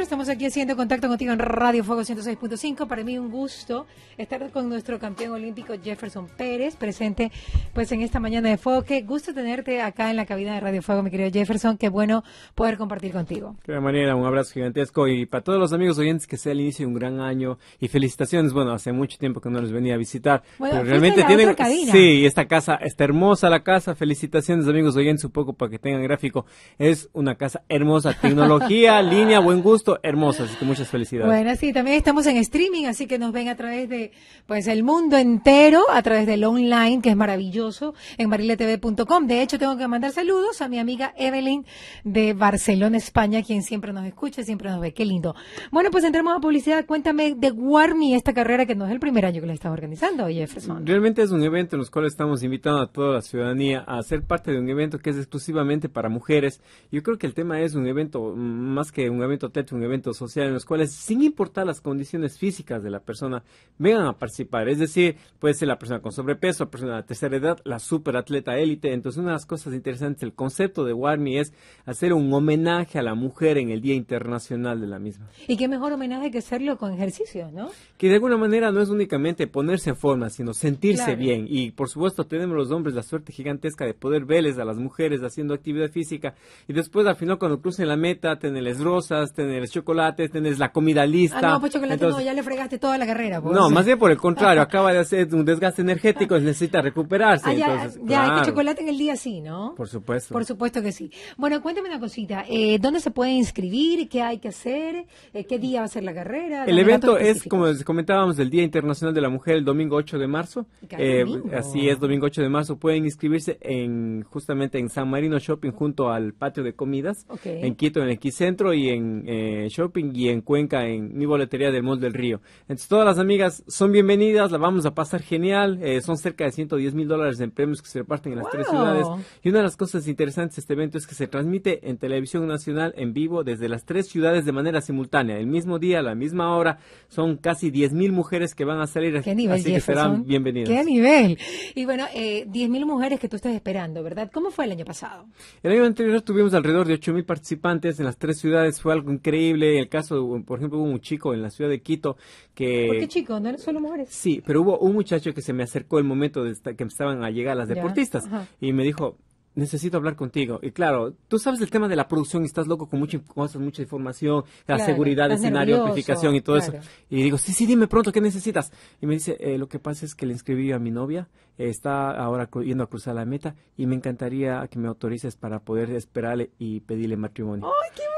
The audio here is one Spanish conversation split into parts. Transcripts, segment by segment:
estamos aquí haciendo contacto contigo en Radio Fuego 106.5. Para mí un gusto estar con nuestro campeón olímpico Jefferson Pérez, presente pues en esta mañana de Fuego. Qué gusto tenerte acá en la cabina de Radio Fuego, mi querido Jefferson. Qué bueno poder compartir contigo. Qué manera, un abrazo gigantesco y para todos los amigos oyentes que sea el inicio de un gran año y felicitaciones. Bueno, hace mucho tiempo que no les venía a visitar, pero realmente tienen Sí, esta casa, está hermosa la casa. Felicitaciones, amigos oyentes, un poco para que tengan gráfico. Es una casa hermosa, tecnología, línea, buen gusto, hermosas, así que muchas felicidades. Bueno, sí, también estamos en streaming, así que nos ven a través de pues el mundo entero, a través del online, que es maravilloso, en mariletv.com. De hecho, tengo que mandar saludos a mi amiga Evelyn de Barcelona, España, quien siempre nos escucha, siempre nos ve. Qué lindo. Bueno, pues entremos a publicidad. Cuéntame de Warmi, esta carrera que no es el primer año que la estás organizando, Jefferson. Realmente es un evento en los cuales estamos invitando a toda la ciudadanía a ser parte de un evento que es exclusivamente para mujeres. Yo creo que el tema es un evento mm, más que un evento un evento social en los cuales, sin importar las condiciones físicas de la persona, vengan a participar. Es decir, puede ser la persona con sobrepeso, la persona de tercera edad, la superatleta élite. Entonces, una de las cosas interesantes, el concepto de Warmi es hacer un homenaje a la mujer en el Día Internacional de la misma. Y qué mejor homenaje que hacerlo con ejercicio, ¿no? Que de alguna manera no es únicamente ponerse en forma, sino sentirse bien. Y por supuesto, tenemos los hombres la suerte gigantesca de poder verles a las mujeres haciendo actividad física. Y después, al final, cuando crucen la meta, tenerles rosas, tener chocolates, tenés la comida lista. Ah, no, pues chocolate no, ya le fregaste toda la carrera. Pues. No, más bien por el contrario, acaba de hacer un desgaste energético, necesita recuperarse. Ah, ya, hay chocolate en el día sí, ¿no? Por supuesto. Por supuesto que sí. Bueno, cuéntame una cosita, eh, ¿dónde se puede inscribir? ¿Qué hay que hacer? Eh, ¿Qué día va a ser la carrera? El evento es, como les comentábamos, el Día Internacional de la Mujer, el domingo 8 de marzo. Eh, así es, domingo 8 de marzo. Pueden inscribirse en justamente en San Marino Shopping junto al patio de comidas, en Quito, en el X Centro y en eh, shopping y en Cuenca en mi boletería del Mall del Río. Entonces todas las amigas son bienvenidas, la vamos a pasar genial. Eh, son cerca de 110 mil dólares en premios que se reparten en las tres ciudades. Y una de las cosas interesantes de este evento es que se transmite en televisión nacional en vivo desde las tres ciudades de manera simultánea, el mismo día, a la misma hora. Son casi 10 mil mujeres que van a salir, así que serán bienvenidas. ¡Qué nivel! Y bueno, eh, 10 mil mujeres que tú estás esperando, ¿verdad? ¿Cómo fue el año pasado? El año anterior tuvimos alrededor de 8 mil participantes en las tres ciudades. Fue algo increíble. El caso, por ejemplo, hubo un chico en la ciudad de Quito que... ¿Por qué chico? ¿No eran solo mujeres? Sí, pero hubo un muchacho que se me acercó el momento de que estaban a llegar las deportistas y me dijo, necesito hablar contigo. Y claro, tú sabes el tema de la producción y estás loco con mucha cosas, mucha información, la seguridad, escenario, amplificación y todo eso. Y digo, sí, sí, dime pronto, ¿qué necesitas? Y me dice, eh, lo que pasa es que le inscribí a mi novia está ahora yendo a cruzar la meta y me encantaría que me autorices para poder esperarle y pedirle matrimonio.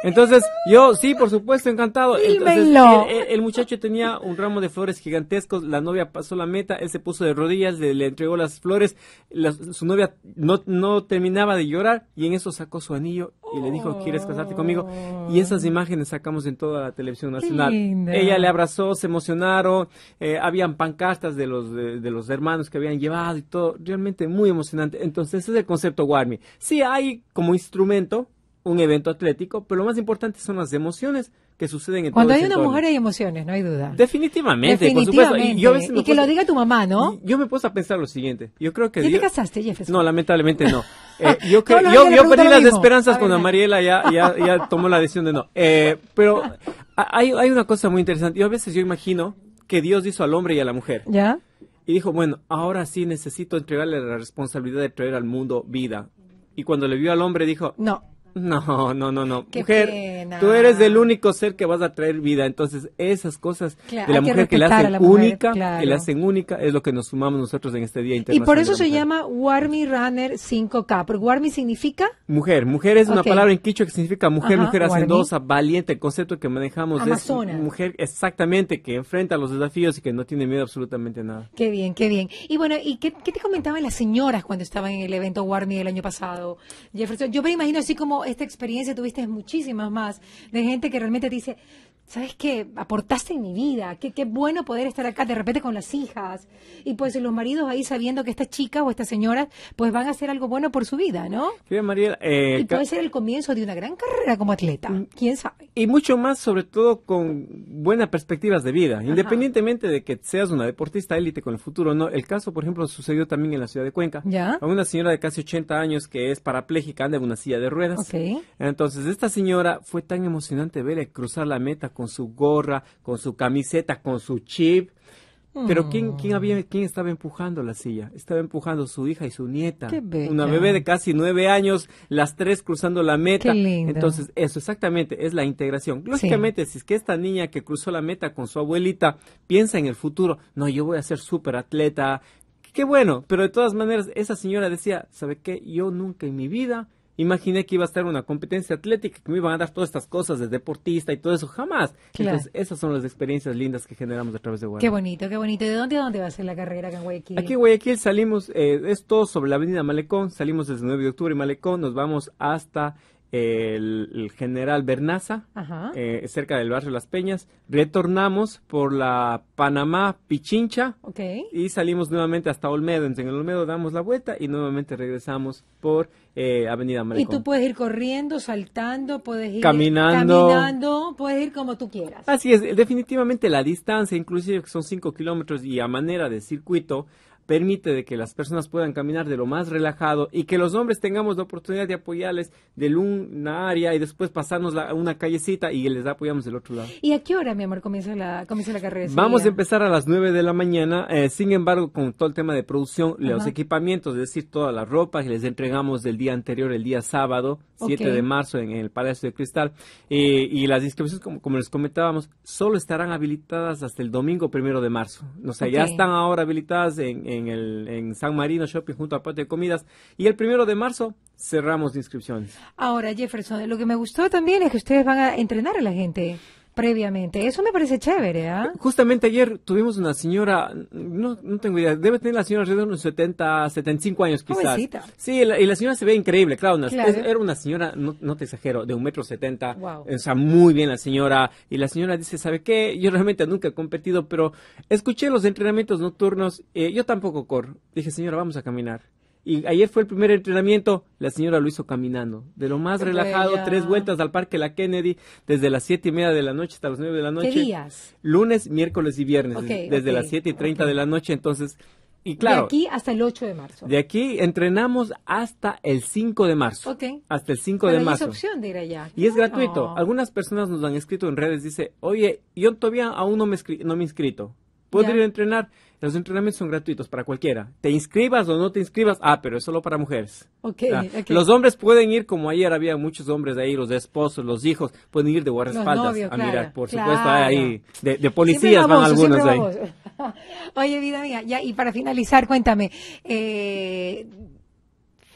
Entonces, yo sí, por supuesto, encantado. Entonces, el, muchacho tenía un ramo de flores gigantescos, la novia pasó la meta, él se puso de rodillas, le, entregó las flores, su novia no, no terminaba de llorar y en eso sacó su anillo y le dijo, ¿quieres casarte conmigo? Y esas imágenes sacamos en toda la televisión nacional. Ella le abrazó, se emocionaron, eh, habían pancartas de los, de, los hermanos que habían llevado y todo, realmente muy emocionante. Entonces ese es el concepto Warmi. Sí, hay como instrumento un evento atlético, pero lo más importante son las emociones que suceden en Cuando hay una mujer hay emociones, no hay duda. Definitivamente, Definitivamente. Por y, y, que lo diga tu mamá, ¿no? Yo me puse a pensar lo siguiente. Yo creo te casaste, Jefferson? No, lamentablemente no. Eh, yo, perdí las esperanzas cuando Mariela ya, ya, ya, tomó la decisión de no. Eh, pero hay, una cosa muy interesante. Yo a veces yo imagino que Dios hizo al hombre y a la mujer. ¿Ya? Y dijo, bueno, ahora sí necesito entregarle la responsabilidad de traer al mundo vida. Y cuando le vio al hombre dijo, no, no, no, no, no. mujer, tú eres el único ser que vas a traer vida. Entonces, esas cosas de la mujer que, la hacen única, que la hacen única, es lo que nos sumamos nosotros en este Día Internacional. Y por eso se llama Warmi Runner 5K, porque Warmi significa... Mujer, mujer es una palabra en quichua que significa mujer, mujer hacendosa, valiente, el concepto que manejamos es mujer exactamente, que enfrenta los desafíos y que no tiene miedo absolutamente a nada. Qué bien, qué bien. Y bueno, ¿y qué, te comentaban las señoras cuando estaban en el evento Warmi el año pasado, Jefferson? Yo me imagino así como esta experiencia tuviste muchísimas más de gente que realmente dice, ¿sabes qué? Aportaste en mi vida, qué, qué bueno poder estar acá de repente con las hijas. Y pues los maridos ahí sabiendo que estas chicas o estas señoras pues van a hacer algo bueno por su vida, ¿no? Sí, María. Eh, y puede ser el comienzo de una gran carrera como atleta, mm. quién sabe. Y mucho más, sobre todo con buenas perspectivas de vida, independientemente de que seas una deportista élite con el futuro o no. El caso, por ejemplo, sucedió también en la ciudad de Cuenca. ¿Ya? A una señora de casi 80 años que es parapléjica, anda en una silla de ruedas. Okay. Entonces, esta señora fue tan emocionante ver cruzar la meta con su gorra, con su camiseta, con su chip. Pero ¿quién, quién, había, mm. ¿quién estaba empujando la silla? Estaba empujando su hija y su nieta. Una bebé de casi nueve años, las tres cruzando la meta. Entonces, eso exactamente es la integración. Lógicamente, si es que esta niña que cruzó la meta con su abuelita piensa en el futuro, no, yo voy a ser súper atleta, qué bueno, pero de todas maneras esa señora decía, ¿sabe qué? Yo nunca en mi vida imaginé que iba a estar una competencia atlética, que me iban a dar todas estas cosas de deportista y todo eso, jamás. Entonces, esas son las experiencias lindas que generamos a través de Guayaquil. Qué bonito, qué bonito. ¿De dónde dónde va a ser la carrera acá en Guayaquil? Aquí en Guayaquil salimos, eh, es todo sobre la avenida Malecón, salimos desde 9 de octubre en Malecón, nos vamos hasta el, general Bernaza, eh, cerca del barrio Las Peñas. Retornamos por la Panamá Pichincha y salimos nuevamente hasta Olmedo. En el Olmedo damos la vuelta y nuevamente regresamos por eh, Avenida María. Y tú puedes ir corriendo, saltando, puedes ir caminando. puedes ir como tú quieras. Así es, definitivamente la distancia, inclusive son 5 kilómetros y a manera de circuito, permite de que las personas puedan caminar de lo más relajado y que los hombres tengamos la oportunidad de apoyarles de una área y después pasarnos a una callecita y les apoyamos del otro lado. ¿Y a qué hora, mi amor, comienza la, comienza la carrera? Vamos a empezar a las 9 de la mañana, eh, sin embargo, con todo el tema de producción, los equipamientos, es decir, toda la ropa que les entregamos del día anterior, el día sábado, 7 de marzo en, el Palacio de Cristal. Eh, y las inscripciones, como, les comentábamos, solo estarán habilitadas hasta el domingo primero de marzo. O sea, ya están ahora habilitadas en, en, San Marino Shopping junto a Patio de Comidas. Y el primero de marzo cerramos inscripciones. Ahora, Jefferson, lo que me gustó también es que ustedes van a entrenar a la gente previamente. Eso me parece chévere, ¿ah? Eh, justamente ayer tuvimos una señora, no, no tengo idea, debe tener la señora alrededor de unos 70, 75 años quizás. Sí, y la señora se ve increíble, claro, era una señora, no, no, te exagero, de un metro setenta, wow. o sea, muy bien la señora, y la señora dice, ¿sabe qué? Yo realmente nunca he competido, pero escuché los entrenamientos nocturnos, eh, yo tampoco corro. Dije, señora, vamos a caminar. Y ayer fue el primer entrenamiento, la señora lo hizo caminando, de lo más relajado, tres vueltas al parque La Kennedy, desde las siete y media de la noche hasta las nueve de la noche. días? Lunes, miércoles y viernes, desde las siete y treinta de la noche, entonces y claro. De aquí hasta el 8 de marzo. De aquí entrenamos hasta el 5 de marzo. Ok. Hasta el 5 de marzo. Y es gratuito. Algunas personas nos han escrito en redes, dice, oye, yo todavía aún no me, no me he inscrito. Puedo ir a entrenar. Los entrenamientos son gratuitos para cualquiera. Te inscribas o no te inscribas. Ah, pero es solo para mujeres. Los hombres pueden ir, como ayer había muchos hombres ahí, los esposos, los hijos, pueden ir de guardaespaldas a Por supuesto, supuesto, ahí de, policías van algunos ahí. Oye, vida mía, ya, y para finalizar, cuéntame, eh,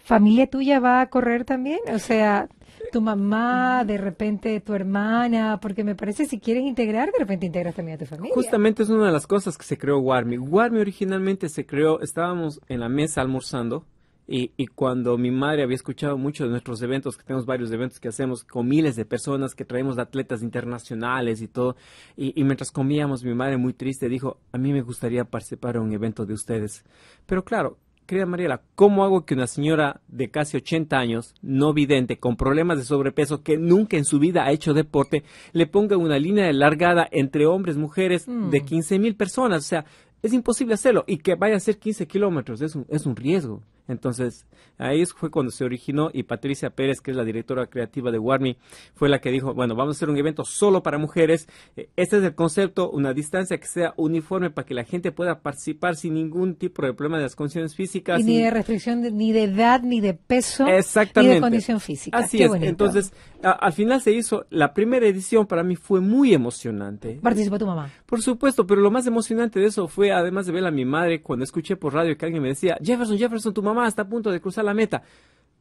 ¿familia tuya va a correr también? O sea tu mamá, de repente tu hermana, porque me parece si quieres integrar, de repente integras también a tu familia. Justamente es una de las cosas que se creó Warmi. Warmi originalmente se creó, estábamos en la mesa almorzando y, cuando mi madre había escuchado mucho de nuestros eventos, que tenemos varios eventos que hacemos con miles de personas, que traemos de atletas internacionales y todo, y, y, mientras comíamos, mi madre muy triste dijo, a mí me gustaría participar en un evento de ustedes. Pero claro, Querida Mariela, ¿cómo hago que una señora de casi 80 años, no vidente, con problemas de sobrepeso, que nunca en su vida ha hecho deporte, le ponga una línea de largada entre hombres, y mujeres, de 15 mm. mil personas? O sea, es imposible hacerlo y que vaya a ser 15 kilómetros, es un, es un riesgo. Entonces, ahí fue cuando se originó y Patricia Pérez, que es la directora creativa de Warmi, fue la que dijo, bueno, vamos a hacer un evento solo para mujeres. Eh, este es el concepto, una distancia que sea uniforme para que la gente pueda participar sin ningún tipo de problema de las condiciones físicas. ni de restricción, ni de edad, ni de peso, ni de condición física. Así es. Entonces, al final se hizo, la primera edición para mí fue muy emocionante. ¿Participó tu mamá? Por supuesto, pero lo más emocionante de eso fue, además de ver a mi madre, cuando escuché por radio que alguien me decía, Jefferson, Jefferson, tu mamá mamá, está a punto de cruzar la meta.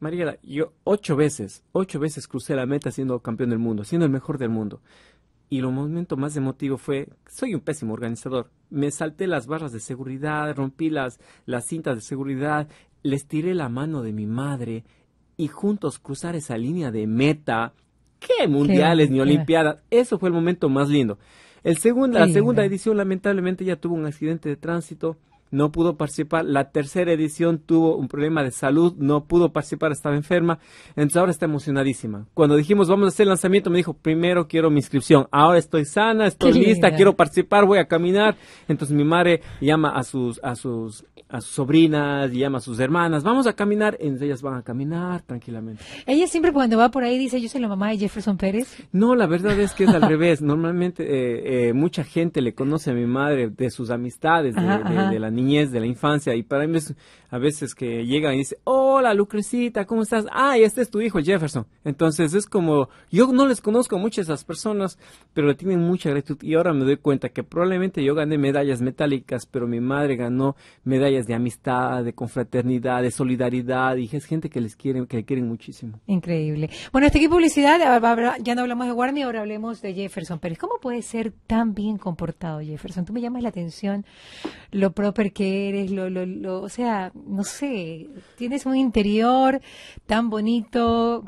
Mariela, yo ocho veces, ocho veces crucé la meta siendo campeón del mundo, siendo el mejor del mundo. Y lo momento más emotivo fue, soy un pésimo organizador. Me salté las barras de seguridad, rompí las, las cintas de seguridad, les tiré la mano de mi madre y juntos cruzar esa línea de meta. ¡Qué mundiales ni olimpiadas! Eso fue el momento más lindo. El segundo, la segunda eh. edición lamentablemente ya tuvo un accidente de tránsito no pudo participar. La tercera edición tuvo un problema de salud, no pudo participar, estaba enferma. Entonces ahora está emocionadísima. Cuando dijimos vamos a hacer el lanzamiento, me dijo, primero quiero mi inscripción. Ahora estoy sana, estoy lista, quiero participar, voy a caminar. Entonces mi madre llama a sus, a sus a sus sobrinas, llama a sus hermanas, vamos a caminar, Entonces ellas van a caminar tranquilamente. Ella siempre cuando va por ahí dice, yo soy la mamá de Jefferson Pérez. No, la verdad es que es al revés. Normalmente eh, eh, mucha gente le conoce a mi madre de sus amistades, de la niña de la infancia. Y para mí es a veces que llegan y dice, hola Lucrecita, ¿cómo estás? Ah, este es tu hijo, Jefferson. Entonces es como, yo no les conozco mucho a esas personas, pero le tienen mucha gratitud y ahora me doy cuenta que probablemente yo gané medallas metálicas, pero mi madre ganó medallas de amistad, de confraternidad, de solidaridad y es gente que les quieren, que le quieren muchísimo. Increíble. Bueno, hasta aquí publicidad, ah, ya no hablamos de Warney, ahora hablemos de Jefferson Pero, ¿Cómo puede ser tan bien comportado Jefferson? Tú me llamas la atención lo proper que eres, lo, lo, lo o sea, no sé, tienes un interior tan bonito.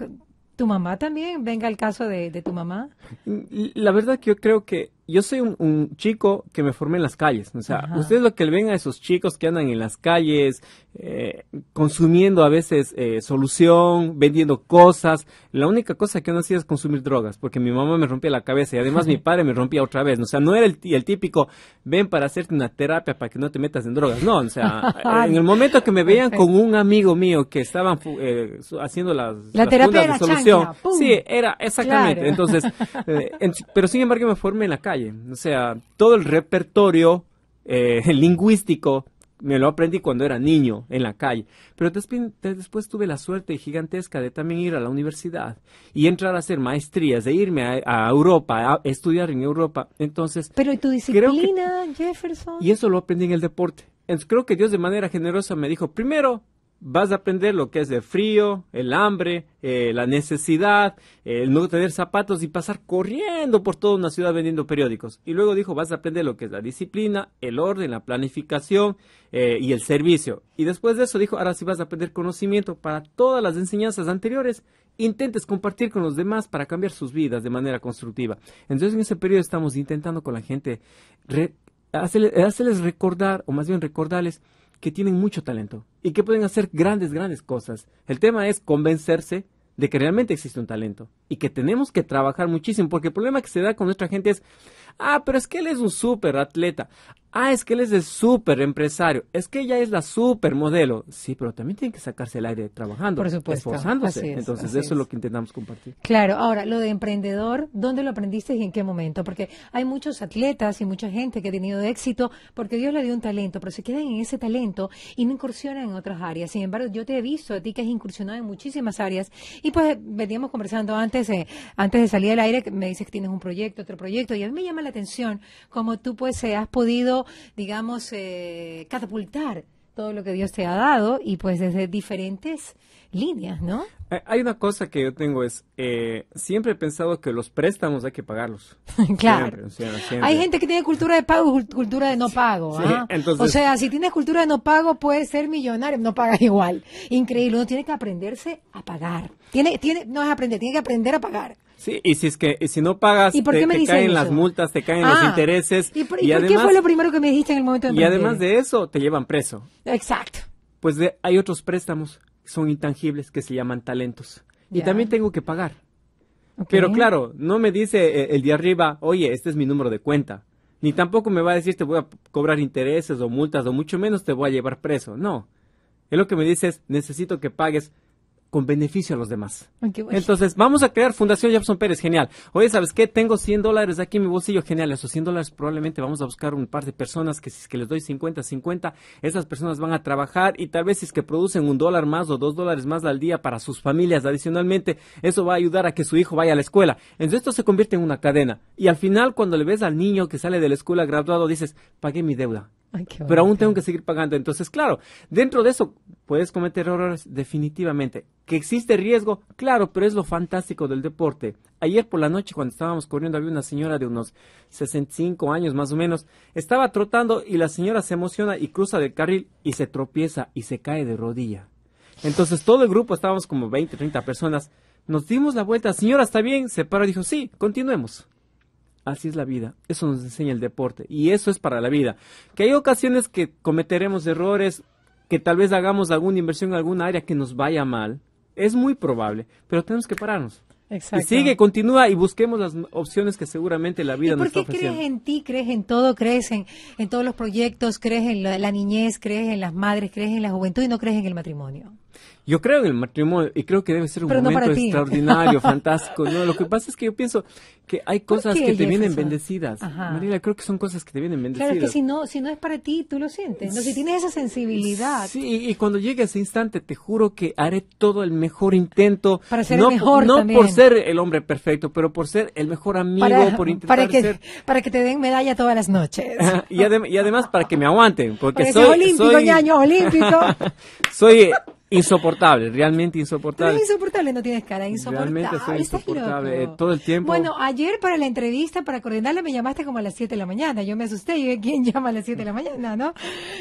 ¿Tu mamá también? Venga el caso de, de tu mamá. La verdad que yo creo que yo soy un, chico que me formé en las calles. O sea, ustedes lo que ven a esos chicos que andan en las calles, eh, consumiendo a veces eh, solución, vendiendo cosas. La única cosa que no hacía es consumir drogas, porque mi mamá me rompía la cabeza y además mi padre me rompía otra vez. O sea, no era el, típico, ven para hacerte una terapia para que no te metas en drogas. No, o sea, en el momento que me veían con un amigo mío que estaban eh, haciendo las, la terapia de solución. sí, era exactamente. Entonces, pero sin embargo me formé en la calle. O sea, todo el repertorio eh, lingüístico me lo aprendí cuando era niño en la calle. Pero después, después, tuve la suerte gigantesca de también ir a la universidad y entrar a hacer maestrías, de irme a, Europa, a estudiar en Europa. Entonces. Pero ¿y tu disciplina, Jefferson? Y eso lo aprendí en el deporte. creo que Dios de manera generosa me dijo: primero, vas a aprender lo que es el frío, el hambre, eh, la necesidad, eh, el no tener zapatos y pasar corriendo por toda una ciudad vendiendo periódicos. Y luego dijo, vas a aprender lo que es la disciplina, el orden, la planificación eh, y el servicio. Y después de eso dijo, ahora sí vas a aprender conocimiento para todas las enseñanzas anteriores. Intentes compartir con los demás para cambiar sus vidas de manera constructiva. Entonces en ese periodo estamos intentando con la gente hacerles recordar, o más bien recordarles, que tienen mucho talento, y que pueden hacer grandes, grandes cosas. El tema es convencerse de que realmente existe un talento y que tenemos que trabajar muchísimo, porque el problema que se da con nuestra gente es, ah, pero es que él es un súper atleta, Ah, es que él es el súper empresario. Es que ella es la super modelo. Sí, pero también tiene que sacarse el aire trabajando. Por supuesto. Esforzándose. Entonces, eso es. lo que intentamos compartir. Claro. Ahora, lo de emprendedor, ¿dónde lo aprendiste y en qué momento? Porque hay muchos atletas y mucha gente que ha tenido éxito porque Dios le dio un talento, pero se quedan en ese talento y no incursionan en otras áreas. Sin embargo, yo te he visto a ti que has incursionado en muchísimas áreas. Y pues veníamos conversando antes, antes de salir al aire, me dices que tienes un proyecto, otro proyecto. Y a mí me llama la atención cómo tú, pues, se has podido digamos, eh, catapultar todo lo que Dios te ha dado y pues desde diferentes líneas, ¿no? Eh, hay una cosa que yo tengo es, eh, siempre he pensado que los préstamos hay que pagarlos. claro. Hay gente que tiene cultura de pago cultura de no pago. ¿ah? o sea, si tienes cultura de no pago, puedes ser millonario, no pagas igual. Increíble, uno tiene que aprenderse a pagar. Tiene, tiene, no es aprender, tiene que aprender a pagar. Sí, y si es que si no pagas, te, caen las multas, te caen los ah, intereses. ¿Y por, qué fue lo primero que me dijiste en el momento de Y además de eso, te llevan preso. Exacto. Pues hay otros préstamos que son intangibles que se llaman talentos. Y también tengo que pagar. Pero claro, no me dice eh, el de arriba, oye, este es mi número de cuenta. Ni tampoco me va a decir te voy a cobrar intereses o multas o mucho menos te voy a llevar preso. No. Es lo que me dice es, necesito que pagues con beneficio a los demás. Entonces, vamos a crear Fundación Jefferson Pérez, genial. Oye, ¿sabes qué? Tengo 100 dólares aquí en mi bolsillo, genial. Esos 100 dólares probablemente vamos a buscar un par de personas que si es que les doy 50, 50, esas personas van a trabajar y tal vez si es que producen un dólar más o dos dólares más al día para sus familias adicionalmente, eso va a ayudar a que su hijo vaya a la escuela. Entonces, esto se convierte en una cadena. Y al final, cuando le ves al niño que sale de la escuela graduado, dices, pagué mi deuda pero aún tengo que seguir pagando. Entonces, claro, dentro de eso puedes cometer errores definitivamente. Que existe riesgo, claro, pero es lo fantástico del deporte. Ayer por la noche cuando estábamos corriendo había una señora de unos 65 años más o menos. Estaba trotando y la señora se emociona y cruza del carril y se tropieza y se cae de rodilla. Entonces todo el grupo, estábamos como 20, 30 personas, nos dimos la vuelta. Señora, ¿está bien? Se paró y dijo, sí, continuemos. Así es la vida. Eso nos enseña el deporte. Y eso es para la vida. Que hay ocasiones que cometeremos errores, que tal vez hagamos alguna inversión en alguna área que nos vaya mal. Es muy probable, pero tenemos que pararnos. Y sigue, continúa y busquemos las opciones que seguramente la vida nos está ¿Por qué crees en ti? ¿Crees en todo? ¿Crees en, todos los proyectos? ¿Crees en la, niñez? ¿Crees en las madres? ¿Crees en la juventud? ¿Y no crees en el matrimonio? Yo creo en el matrimonio y creo que debe ser un momento extraordinario, fantástico. lo que pasa es que yo pienso que hay cosas que te vienen bendecidas. Ajá. creo que son cosas que te vienen bendecidas. Claro, es que si no, si no es para ti, tú lo sientes. No, si tienes esa sensibilidad. Sí, y, cuando llegue ese instante, te juro que haré todo el mejor intento. Para ser no, el mejor No por ser el hombre perfecto, pero por ser el mejor amigo, para, por que, Para que te den medalla todas las noches. y, además para que me aguanten, porque, soy... olímpico, soy... ñaño, olímpico. soy Insoportable, realmente insoportable. insoportable, no tienes cara, insoportable. Realmente insoportable, eh, todo el tiempo. Bueno, ayer para la entrevista, para coordinarla, me llamaste como a las 7 de la mañana. Yo me asusté, y ¿quién llama a las 7 de la mañana, no?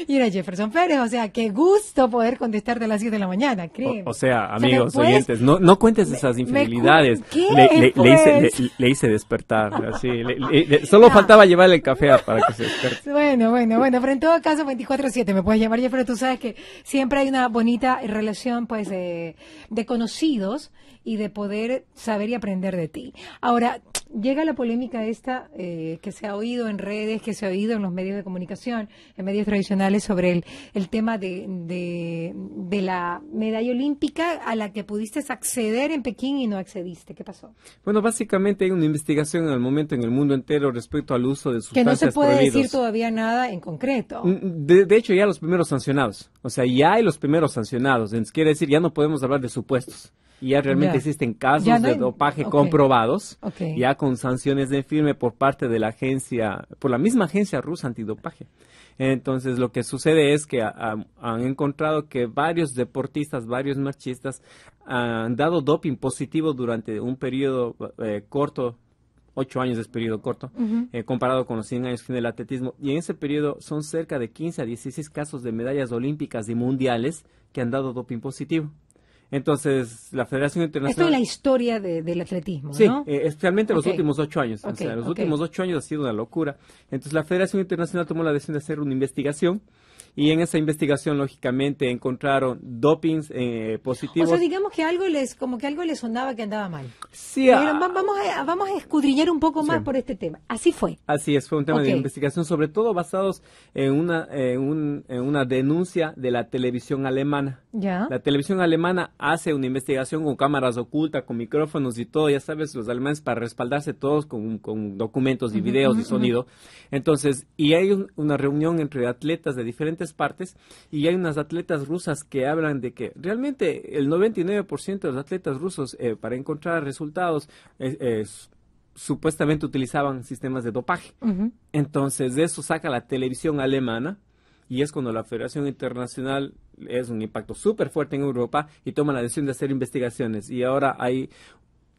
Y era Jefferson Pérez, o sea, qué gusto poder contestarte a las 7 de la mañana, creo. O, sea, amigos, oyentes, no, no cuentes esas infidelidades. le, hice, despertar, así. solo faltaba llevarle el café para que se desperte. Bueno, bueno, bueno, pero en todo caso, 24-7 me puedes llamar, Jefferson, tú sabes que siempre hay una bonita relación pues de, conocidos y de poder saber y aprender de ti. Ahora, llega la polémica esta eh, que se ha oído en redes, que se ha oído en los medios de comunicación, en medios tradicionales, sobre el, tema de, la medalla olímpica a la que pudiste acceder en Pekín y no accediste. ¿Qué pasó? Bueno, básicamente hay una investigación en el momento en el mundo entero respecto al uso de sustancias Que no se puede decir todavía nada en concreto. Mm, de, de, hecho, ya los primeros sancionados. O sea, ya hay los primeros sancionados. Quiere decir, ya no podemos hablar de supuestos ya realmente existen casos de dopaje comprobados, ya con sanciones de firme por parte de la agencia, por la misma agencia rusa antidopaje. Entonces, lo que sucede es que han encontrado que varios deportistas, varios marchistas han dado doping positivo durante un periodo eh, corto ocho años es periodo corto, eh, comparado con los 100 años que tiene el atletismo. Y en ese periodo son cerca de 15 a 16 casos de medallas olímpicas y mundiales que han dado doping positivo. Entonces, la Federación Internacional... Esto es la historia del atletismo, ¿no? Eh, especialmente los últimos ocho años. los últimos ocho años ha sido una locura. Entonces, la Federación Internacional tomó la decisión de hacer una investigación y en esa investigación lógicamente encontraron dopings eh, positivos. O sea, digamos que algo les, como que algo les sonaba que andaba mal. Sí. Ah, vamos, a, vamos a escudriñar un poco más por este tema. Así fue. Así es, fue un tema de investigación, sobre todo basados en una, una denuncia de la televisión alemana. Ya. La televisión alemana hace una investigación con cámaras ocultas, con micrófonos y todo, ya sabes, los alemanes para respaldarse todos con, documentos y videos y sonido. Entonces, y hay una reunión entre atletas de diferentes partes y hay unas atletas rusas que hablan de que realmente el 99% de los atletas rusos eh, para encontrar resultados supuestamente utilizaban sistemas de dopaje. Entonces, de eso saca la televisión alemana y es cuando la Federación Internacional es un impacto súper fuerte en Europa y toma la decisión de hacer investigaciones. Y ahora hay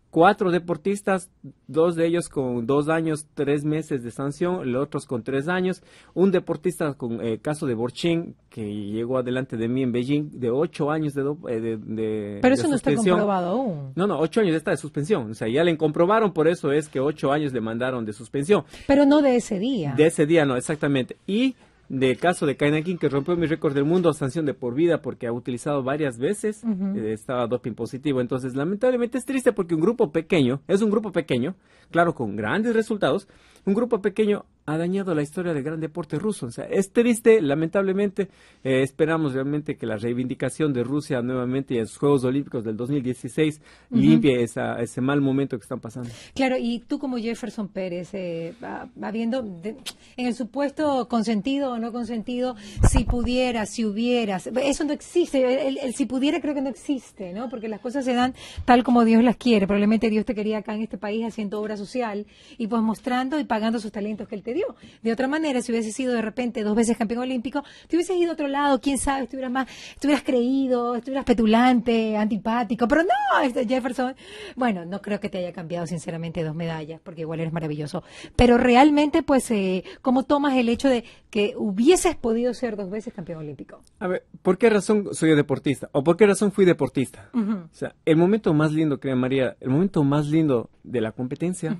cuatro deportistas, dos de ellos con dos años, tres meses de sanción, los otros con tres años, un deportista con el eh, caso de Borchin, que llegó adelante de mí en Beijing, de ocho años de... Eh, de, Pero eso no está comprobado aún. No, no, ocho años está de suspensión, o sea, ya le comprobaron, por eso es que ocho años le mandaron de suspensión. Pero no de ese día. De ese día, no, exactamente. Y del caso de King que rompió mi récord del mundo, sanción de por vida porque ha utilizado varias veces, eh, estaba doping positivo. Entonces, lamentablemente es triste porque un grupo pequeño, es un grupo pequeño, claro, con grandes resultados, un grupo pequeño ha dañado la historia del gran deporte ruso. O sea, es triste, lamentablemente. Eh, esperamos realmente que la reivindicación de Rusia nuevamente y en los Juegos Olímpicos del 2016 limpie ese mal momento que están pasando. Claro, y tú como Jefferson Pérez, eh, habiendo en el supuesto consentido o no consentido, si pudieras, si hubieras, eso no existe. El, si pudiera creo que no existe, ¿no? Porque las cosas se dan tal como Dios las quiere. Probablemente Dios te quería acá en este país haciendo obra social y pues mostrando y pagando sus talentos que él te de otra manera, si hubiese sido de repente dos veces campeón olímpico, te hubieses ido a otro lado, quién sabe, estuvieras más, estuvieras creído, estuvieras petulante, antipático, pero no, este Jefferson, bueno, no creo que te haya cambiado sinceramente dos medallas, porque igual eres maravilloso. Pero realmente, pues, eh, ¿cómo tomas el hecho de que hubieses podido ser dos veces campeón olímpico? A ver, ¿por qué razón soy deportista? ¿O por qué razón fui deportista? O sea, el momento más lindo, crea María, el momento más lindo de la competencia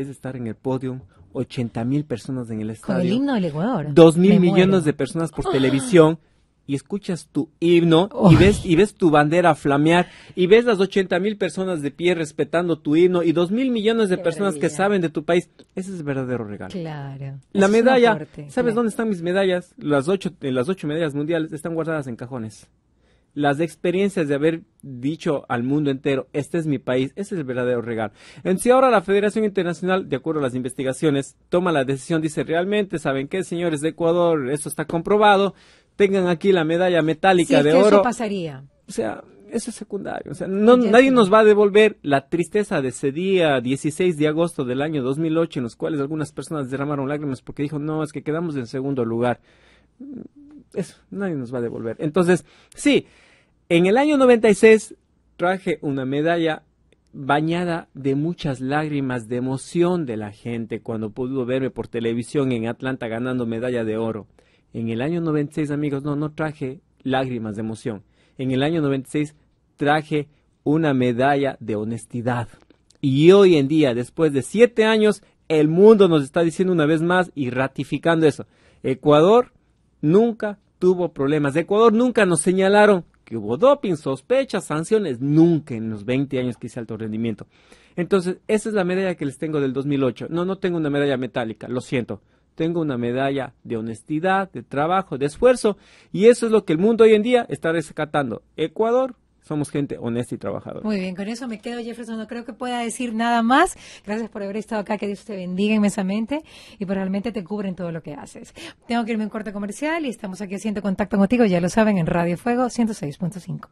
es estar en el podio, 80 mil personas en el estadio. Con el himno del Ecuador. 2 mil millones de personas por ah. televisión y escuchas tu himno y ves y ves tu bandera flamear y ves las 80 mil personas de pie respetando tu himno y 2 mil millones de personas que saben de tu país. Ese es el verdadero regalo. Claro. La medalla, ¿sabes dónde están mis medallas? Las ocho, las ocho medallas mundiales están guardadas en cajones las experiencias de haber dicho al mundo entero, este es mi país, ese es el verdadero regalo. En sí ahora la Federación Internacional, de acuerdo a las investigaciones, toma la decisión, dice realmente, ¿saben qué, señores de Ecuador? Eso está comprobado, tengan aquí la medalla metálica de que oro. Eso pasaría. O sea, eso es secundario. O sea, nadie nos va a devolver la tristeza de ese día 16 de agosto del año 2008, en los cuales algunas personas derramaron lágrimas porque dijo, no, es que quedamos en segundo lugar eso nadie nos va a devolver. Entonces, sí, en el año 96 traje una medalla bañada de muchas lágrimas de emoción de la gente cuando pudo verme por televisión en Atlanta ganando medalla de oro. En el año 96, amigos, no, no traje lágrimas de emoción. En el año 96 traje una medalla de honestidad. Y hoy en día, después de siete años, el mundo nos está diciendo una vez más y ratificando eso. Ecuador nunca tuvo problemas. De Ecuador nunca nos señalaron que hubo doping, sospechas, sanciones, nunca en los 20 años que hice alto rendimiento. Entonces, esa es la medalla que les tengo del 2008. No, no tengo una medalla metálica, lo siento. Tengo una medalla de honestidad, de trabajo, de esfuerzo, y eso es lo que el mundo hoy en día está rescatando. Ecuador somos gente honesta y trabajadora. Muy bien, con eso me quedo, Jefferson. No creo que pueda decir nada más. Gracias por haber estado acá. Que Dios te bendiga inmensamente y por pues realmente te cubren todo lo que haces. Tengo que irme a un corte comercial y estamos aquí haciendo contacto contigo, ya lo saben, en Radio Fuego 106.5.